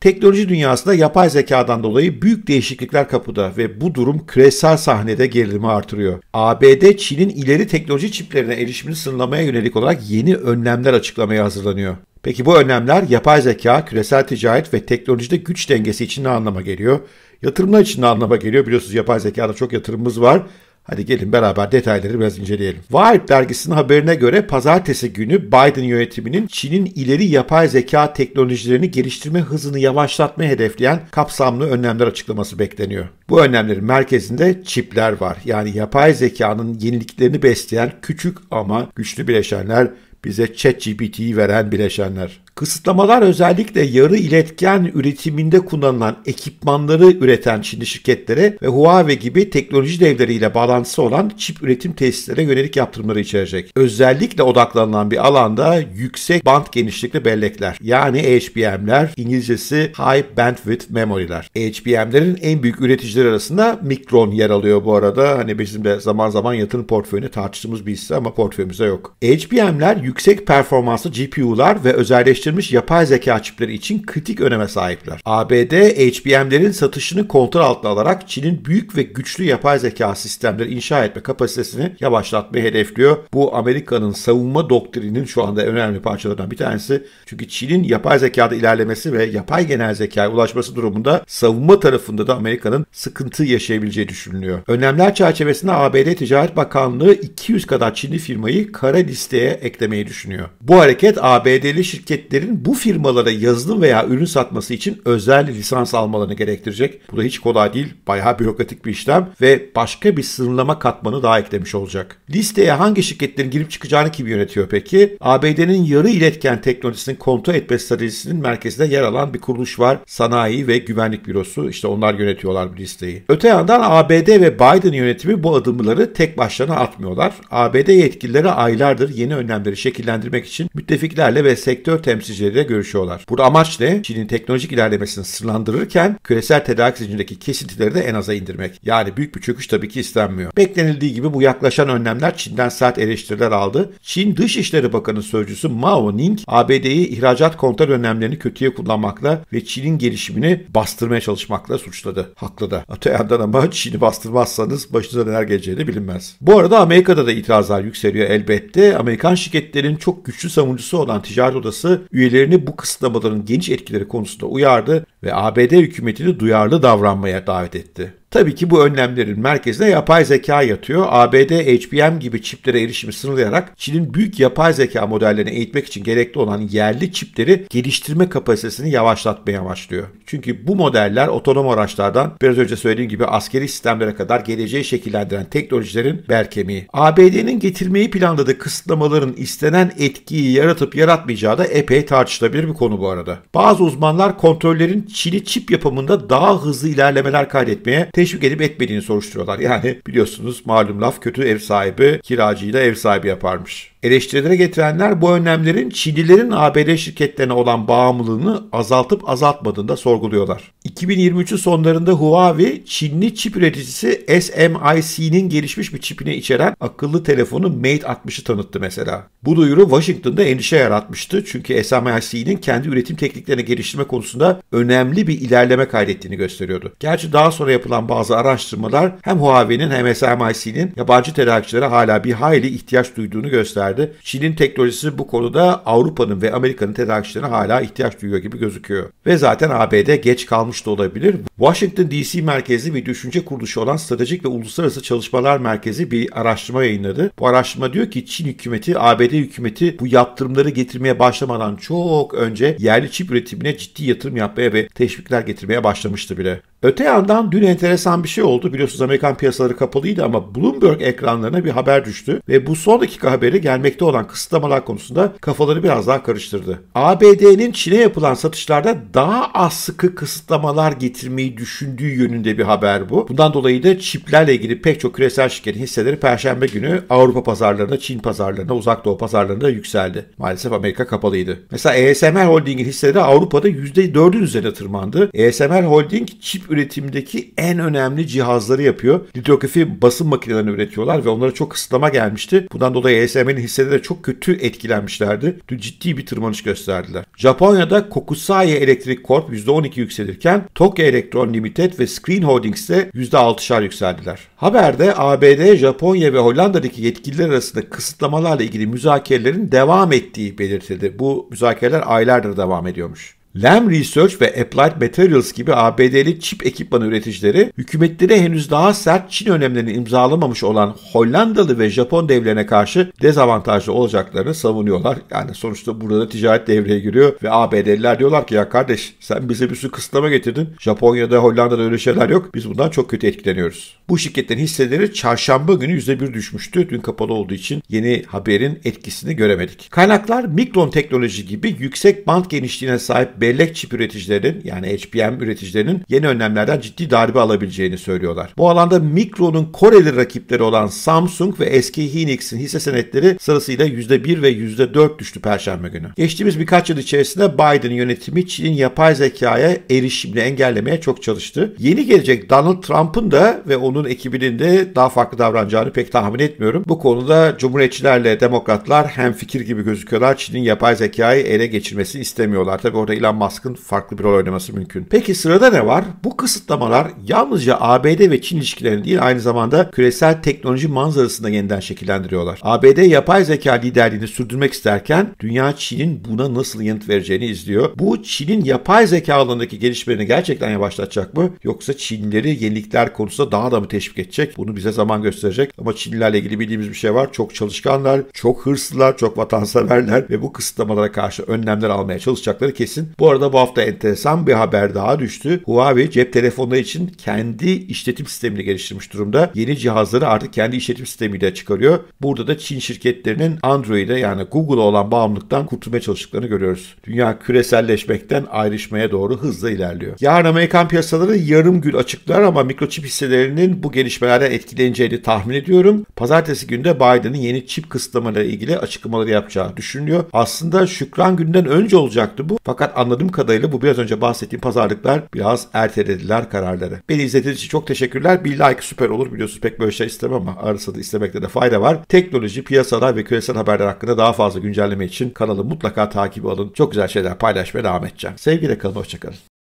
Teknoloji dünyasında yapay zekadan dolayı büyük değişiklikler kapıda ve bu durum küresel sahnede gerilimi artırıyor. ABD, Çin'in ileri teknoloji çiplerine erişimini sınırlamaya yönelik olarak yeni önlemler açıklamaya hazırlanıyor. Peki bu önlemler yapay zeka, küresel ticaret ve teknolojide güç dengesi için ne anlama geliyor? Yatırımlar için ne anlama geliyor? Biliyorsunuz yapay zekada çok yatırımımız var. Hadi gelin beraber detayları biraz inceleyelim. Wired dergisinin haberine göre pazartesi günü Biden yönetiminin Çin'in ileri yapay zeka teknolojilerini geliştirme hızını yavaşlatmayı hedefleyen kapsamlı önlemler açıklaması bekleniyor. Bu önlemlerin merkezinde çipler var. Yani yapay zekanın yeniliklerini besleyen küçük ama güçlü bileşenler bize ChatGPT'yi veren bileşenler. Kısıtlamalar özellikle yarı iletken üretiminde kullanılan ekipmanları üreten Çinli şirketlere ve Huawei gibi teknoloji devleriyle bağlantısı olan çip üretim tesislere yönelik yaptırımları içerecek. Özellikle odaklanılan bir alanda yüksek band genişlikli bellekler yani HBM'ler İngilizcesi High Bandwidth Memory'ler. HBM'lerin en büyük üreticileri arasında Micron yer alıyor bu arada. Hani bizim de zaman zaman yatırım portföyünü tartıştığımız bir hisse ama portföyümüzde yok. HBM'ler yüksek performanslı GPU'lar ve özelleştirilmiş geliştirilmiş yapay zeka çipleri için kritik öneme sahipler. ABD, HBM'lerin satışını kontrol altına alarak Çin'in büyük ve güçlü yapay zeka sistemleri inşa etme kapasitesini yavaşlatmayı hedefliyor. Bu Amerika'nın savunma doktrininin şu anda önemli parçalarından bir tanesi. Çünkü Çin'in yapay zekada ilerlemesi ve yapay genel zekaya ulaşması durumunda savunma tarafında da Amerika'nın sıkıntı yaşayabileceği düşünülüyor. Önlemler çerçevesinde ABD Ticaret Bakanlığı 200 kadar Çinli firmayı kara listeye eklemeyi düşünüyor. Bu hareket ABD'li şirketlerin şirketlerin bu firmalara yazılım veya ürün satması için özel lisans almalarını gerektirecek. Bu da hiç kolay değil. Bayağı bürokratik bir işlem ve başka bir sınırlama katmanı daha eklemiş olacak. Listeye hangi şirketlerin girip çıkacağını kim yönetiyor peki? ABD'nin yarı iletken teknolojisinin kontrol etme stratejisinin merkezinde yer alan bir kuruluş var. Sanayi ve Güvenlik Bürosu. İşte onlar yönetiyorlar bu listeyi. Öte yandan ABD ve Biden yönetimi bu adımları tek başlarına atmıyorlar. ABD yetkilileri aylardır yeni önlemleri şekillendirmek için müttefiklerle ve sektör temsilcileri üreticileri görüşüyorlar. Burada amaç ne? Çin'in teknolojik ilerlemesini sınırlandırırken küresel tedarik zincirindeki kesintileri de en aza indirmek. Yani büyük bir çöküş tabii ki istenmiyor. Beklenildiği gibi bu yaklaşan önlemler Çin'den sert eleştiriler aldı. Çin Dışişleri Bakanı Sözcüsü Mao Ning, ABD'yi ihracat kontrol önlemlerini kötüye kullanmakla ve Çin'in gelişimini bastırmaya çalışmakla suçladı. Haklı da. Öte yandan ama Çin'i bastırmazsanız başınıza neler geleceğini bilinmez. Bu arada Amerika'da da itirazlar yükseliyor elbette. Amerikan şirketlerin çok güçlü savunucusu olan ticaret odası üyelerini bu kısıtlamaların geniş etkileri konusunda uyardı ve ABD hükümetini duyarlı davranmaya davet etti. Tabii ki bu önlemlerin merkezinde yapay zeka yatıyor. ABD HBM gibi çiplere erişimi sınırlayarak Çin'in büyük yapay zeka modellerini eğitmek için gerekli olan yerli çipleri geliştirme kapasitesini yavaşlatmaya başlıyor. Çünkü bu modeller otonom araçlardan biraz önce söylediğim gibi askeri sistemlere kadar geleceği şekillendiren teknolojilerin berkemiği. ABD'nin getirmeyi planladığı kısıtlamaların istenen etkiyi yaratıp yaratmayacağı da epey tartışılabilir bir konu bu arada. Bazı uzmanlar kontrollerin Çin'i çip yapımında daha hızlı ilerlemeler kaydetmeye teşvik edip etmediğini soruşturuyorlar. Yani biliyorsunuz malum laf kötü ev sahibi kiracıyla ev sahibi yaparmış. Eleştirilere getirenler bu önlemlerin Çinlilerin ABD şirketlerine olan bağımlılığını azaltıp azaltmadığını da sorguluyorlar. 2023'ün sonlarında Huawei, Çinli çip üreticisi SMIC'nin gelişmiş bir çipine içeren akıllı telefonu Mate 60'ı tanıttı mesela. Bu duyuru Washington'da endişe yaratmıştı çünkü SMIC'nin kendi üretim tekniklerini geliştirme konusunda önemli bir ilerleme kaydettiğini gösteriyordu. Gerçi daha sonra yapılan bazı araştırmalar hem Huawei'nin hem SMIC'nin yabancı tedarikçilere hala bir hayli ihtiyaç duyduğunu gösterdi verdi. Çin'in teknolojisi bu konuda Avrupa'nın ve Amerika'nın tedarikçilerine hala ihtiyaç duyuyor gibi gözüküyor. Ve zaten ABD geç kalmış da olabilir. Washington DC merkezi bir düşünce kuruluşu olan Stratejik ve Uluslararası Çalışmalar Merkezi bir araştırma yayınladı. Bu araştırma diyor ki Çin hükümeti, ABD hükümeti bu yaptırımları getirmeye başlamadan çok önce yerli çip üretimine ciddi yatırım yapmaya ve teşvikler getirmeye başlamıştı bile. Öte yandan dün enteresan bir şey oldu. Biliyorsunuz Amerikan piyasaları kapalıydı ama Bloomberg ekranlarına bir haber düştü ve bu son dakika haberi gelmiş gelmekte olan kısıtlamalar konusunda kafaları biraz daha karıştırdı. ABD'nin Çin'e yapılan satışlarda daha az sıkı kısıtlamalar getirmeyi düşündüğü yönünde bir haber bu. Bundan dolayı da çiplerle ilgili pek çok küresel şirketin hisseleri perşembe günü Avrupa pazarlarına, Çin pazarlarına, Uzak Doğu pazarlarına yükseldi. Maalesef Amerika kapalıydı. Mesela ASML Holding'in hisseleri Avrupa'da %4'ün üzerine tırmandı. ASML Holding çip üretimindeki en önemli cihazları yapıyor. Litografi basın makinelerini üretiyorlar ve onlara çok kısıtlama gelmişti. Bundan dolayı ESMR'in hissede de çok kötü etkilenmişlerdi. Ciddi bir tırmanış gösterdiler. Japonya'da Kokusai Elektrik Corp %12 yükselirken Tokyo Electron Limited ve Screen Holdings de %6'şar yükseldiler. Haberde ABD, Japonya ve Hollanda'daki yetkililer arasında kısıtlamalarla ilgili müzakerelerin devam ettiği belirtildi. Bu müzakereler aylardır devam ediyormuş. Lam Research ve Applied Materials gibi ABD'li çip ekipman üreticileri hükümetlere henüz daha sert Çin önlemlerini imzalamamış olan Hollandalı ve Japon devlerine karşı dezavantajlı olacaklarını savunuyorlar. Yani sonuçta burada ticaret devreye giriyor ve ABD'liler diyorlar ki ya kardeş sen bize bir sürü kısıtlama getirdin. Japonya'da Hollanda'da öyle şeyler yok. Biz bundan çok kötü etkileniyoruz. Bu şirketlerin hisseleri çarşamba günü %1 düşmüştü. Dün kapalı olduğu için yeni haberin etkisini göremedik. Kaynaklar mikron teknoloji gibi yüksek band genişliğine sahip bellek çip üreticilerinin yani HBM üreticilerinin yeni önlemlerden ciddi darbe alabileceğini söylüyorlar. Bu alanda Micron'un Koreli rakipleri olan Samsung ve eski Hynix'in hisse senetleri sırasıyla %1 ve %4 düştü Perşembe günü. Geçtiğimiz birkaç yıl içerisinde Biden yönetimi Çin'in yapay zekaya erişimini engellemeye çok çalıştı. Yeni gelecek Donald Trump'ın da ve onun ekibinin de daha farklı davranacağını pek tahmin etmiyorum. Bu konuda Cumhuriyetçilerle Demokratlar hem fikir gibi gözüküyorlar. Çin'in yapay zekayı ele geçirmesini istemiyorlar. Tabi orada ilan Elon Musk'ın farklı bir rol oynaması mümkün. Peki sırada ne var? Bu kısıtlamalar yalnızca ABD ve Çin ilişkilerini değil aynı zamanda küresel teknoloji manzarasını da yeniden şekillendiriyorlar. ABD yapay zeka liderliğini sürdürmek isterken dünya Çin'in buna nasıl yanıt vereceğini izliyor. Bu Çin'in yapay zeka alanındaki gelişmelerini gerçekten yavaşlatacak mı? Yoksa Çinleri yenilikler konusunda daha da mı teşvik edecek? Bunu bize zaman gösterecek. Ama Çinlilerle ilgili bildiğimiz bir şey var. Çok çalışkanlar, çok hırslılar, çok vatanseverler ve bu kısıtlamalara karşı önlemler almaya çalışacakları kesin. Bu arada bu hafta enteresan bir haber daha düştü. Huawei cep telefonu için kendi işletim sistemini geliştirmiş durumda. Yeni cihazları artık kendi işletim sistemiyle çıkarıyor. Burada da Çin şirketlerinin Android'e yani Google'a olan bağımlılıktan kurtulmaya çalıştıklarını görüyoruz. Dünya küreselleşmekten ayrışmaya doğru hızla ilerliyor. Yarın Amerikan piyasaları yarım gün açıklar ama mikroçip hisselerinin bu gelişmelerden etkileneceğini tahmin ediyorum. Pazartesi günde Biden'ın yeni çip kısıtlamaları ilgili açıklamaları yapacağı düşünülüyor. Aslında şükran günden önce olacaktı bu. Fakat anladığım kadarıyla bu biraz önce bahsettiğim pazarlıklar biraz ertelediler kararları. Beni izlediğiniz için çok teşekkürler. Bir like süper olur biliyorsunuz pek böyle şey istemem ama da istemekte de fayda var. Teknoloji, piyasalar ve küresel haberler hakkında daha fazla güncelleme için kanalı mutlaka takip alın. Çok güzel şeyler paylaşmaya devam edeceğim. Sevgiyle kalın, hoşçakalın.